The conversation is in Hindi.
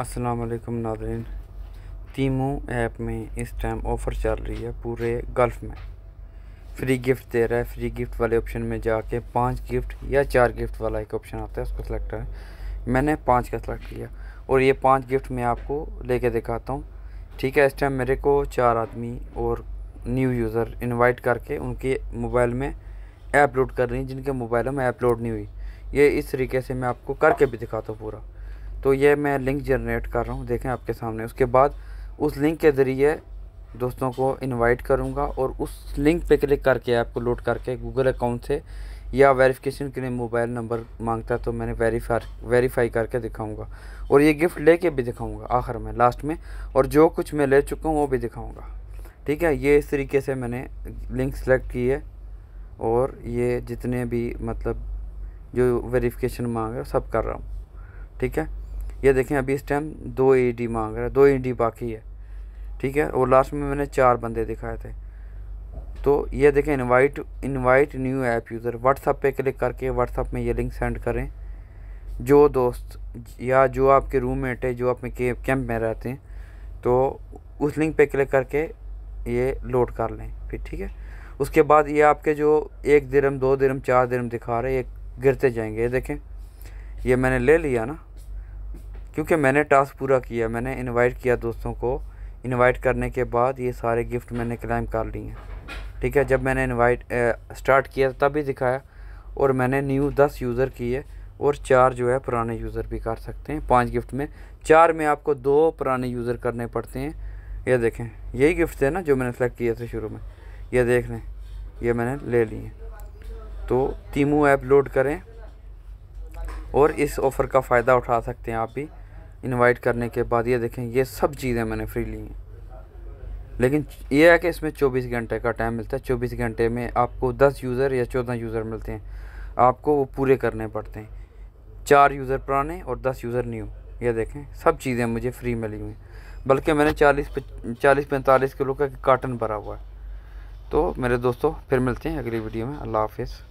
असलकम नाजरीन तीमो ऐप में इस टाइम ऑफ़र चल रही है पूरे गल्फ़ में फ्री गिफ्ट दे रहा है फ्री गिफ्ट वाले ऑप्शन में जाके पांच गिफ्ट या चार गिफ्ट वाला एक ऑप्शन आता है उसको सेलेक्ट करें मैंने पांच का सेलेक्ट किया और ये पांच गिफ्ट मैं आपको लेके दिखाता हूँ ठीक है इस टाइम मेरे को चार आदमी और न्यू यूज़र इन्वाइट करके उनके मोबाइल में ऐप लोड कर रही हैं जिनके मोबाइलों में ऐप लोड नहीं हुई ये इस तरीके से मैं आपको करके भी दिखाता हूँ पूरा तो ये मैं लिंक जनरेट कर रहा हूँ देखें आपके सामने उसके बाद उस लिंक के ज़रिए दोस्तों को इनवाइट करूँगा और उस लिंक पे क्लिक करके आपको लोड करके गूगल अकाउंट से या वेरिफिकेशन के लिए मोबाइल नंबर मांगता है तो मैंने वेरीफाई वेरीफाई करके दिखाऊँगा और ये गिफ्ट ले भी दिखाऊँगा आखिर में लास्ट में और जो कुछ मैं ले चुका हूँ वो भी दिखाऊँगा ठीक है ये इस तरीके से मैंने लिंक सेलेक्ट की है और ये जितने भी मतलब जो वेरिफिकेशन मांग रहे सब कर रहा हूँ ठीक है ये देखें अभी इस टाइम दो ईडी मांग रहा है दो ईडी बाकी है ठीक है और लास्ट में मैंने चार बंदे दिखाए थे तो ये देखें invite invite new app user WhatsApp पे क्लिक करके व्हाट्सअप में ये लिंक सेंड करें जो दोस्त या जो आपके रूममेट है जो अपने कैंप में रहते हैं तो उस लिंक पे क्लिक करके ये लोड कर लें फिर ठीक है उसके बाद ये आपके जो एक दिरम दो दिरम चार दिरम दिखा रहे हैं ये गिरते जाएंगे ये देखें ये मैंने ले लिया ना क्योंकि मैंने टास्क पूरा किया मैंने इनवाइट किया दोस्तों को इनवाइट करने के बाद ये सारे गिफ्ट मैंने क्लेम कर लिए हैं ठीक है जब मैंने इनवाइट स्टार्ट किया तब भी दिखाया और मैंने न्यू दस यूज़र किए और चार जो है पुराने यूज़र भी कर सकते हैं पांच गिफ्ट में चार में आपको दो पुराने यूज़र करने पड़ते हैं ये देखें यही गिफ्ट थे ना जो मैंने सेलेक्ट किए थे शुरू में ये देख लें ये मैंने ले लिए तो तीमू ऐप लोड करें और इस ऑफ़र का फ़ायदा उठा सकते हैं आप भी इनवाइट करने के बाद ये देखें ये सब चीज़ें मैंने फ्री ली हैं लेकिन ये है कि इसमें 24 घंटे का टाइम मिलता है 24 घंटे में आपको 10 यूज़र या 14 यूज़र मिलते हैं आपको वो पूरे करने पड़ते हैं चार यूज़र पुराने और 10 यूज़र न्यू ये देखें सब चीज़ें मुझे फ्री मिली हुई बल्कि मैंने चालीस चालीस पैंतालीस किलो का कार्टन भरा हुआ है तो मेरे दोस्तों फिर मिलते हैं अगली वीडियो में अल्लाह हाफिज़